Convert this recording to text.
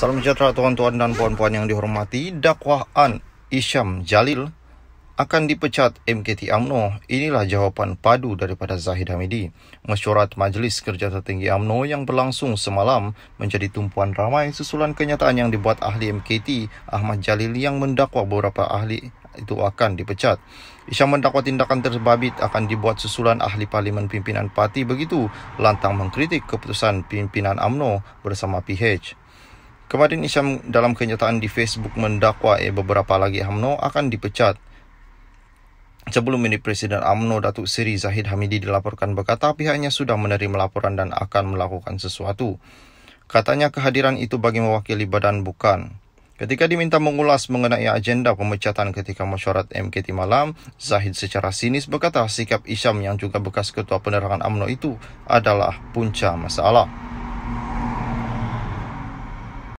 Salam sejahtera tuan-tuan dan puan-puan yang dihormati. Dakwah An Isyam Jalil akan dipecat MKT AMNO. Inilah jawapan padu daripada Zahid Hamidi. Mesyuarat Majlis Kerja Tertinggi AMNO yang berlangsung semalam menjadi tumpuan ramai susulan kenyataan yang dibuat ahli MKT Ahmad Jalil yang mendakwa beberapa ahli itu akan dipecat. Isyam mendakwa tindakan tersebabit akan dibuat susulan ahli parlimen pimpinan parti begitu lantang mengkritik keputusan pimpinan AMNO bersama PH. Kemarin Isyam dalam kenyataan di Facebook mendakwa eh, beberapa lagi UMNO akan dipecat. Sebelum ini Presiden UMNO Datuk Seri Zahid Hamidi dilaporkan berkata pihaknya sudah menerima laporan dan akan melakukan sesuatu. Katanya kehadiran itu bagi mewakili badan bukan. Ketika diminta mengulas mengenai agenda pemecatan ketika mesyuarat MKT malam, Zahid secara sinis berkata sikap Isyam yang juga bekas ketua penerangan UMNO itu adalah punca masalah.